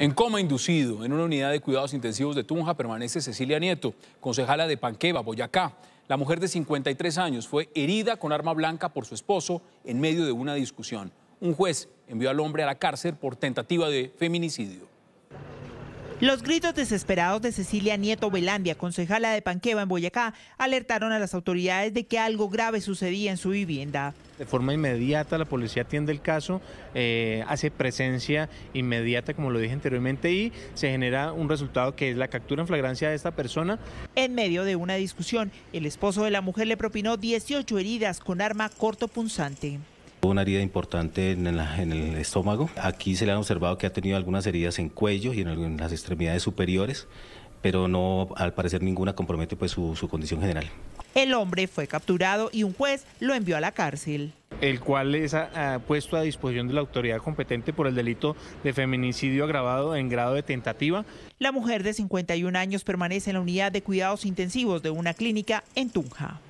En coma inducido en una unidad de cuidados intensivos de Tunja permanece Cecilia Nieto, concejala de Panqueva, Boyacá. La mujer de 53 años fue herida con arma blanca por su esposo en medio de una discusión. Un juez envió al hombre a la cárcel por tentativa de feminicidio. Los gritos desesperados de Cecilia Nieto Velandia, concejala de Panqueva en Boyacá, alertaron a las autoridades de que algo grave sucedía en su vivienda. De forma inmediata la policía atiende el caso, eh, hace presencia inmediata, como lo dije anteriormente, y se genera un resultado que es la captura en flagrancia de esta persona. En medio de una discusión, el esposo de la mujer le propinó 18 heridas con arma cortopunzante una herida importante en, el estómago. Aquí se le han observado que ha tenido algunas heridas en cuello y en, las extremidades superiores pero no, al parecer ninguna compromete pues su, condición general. El hombre fue capturado y un juez lo envió a la cárcel. El cual es ah, ah, puesto a disposición de la autoridad competente por el delito de feminicidio agravado en grado de tentativa. La mujer de 51 años permanece en la unidad de cuidados intensivos de una clínica en Tunja.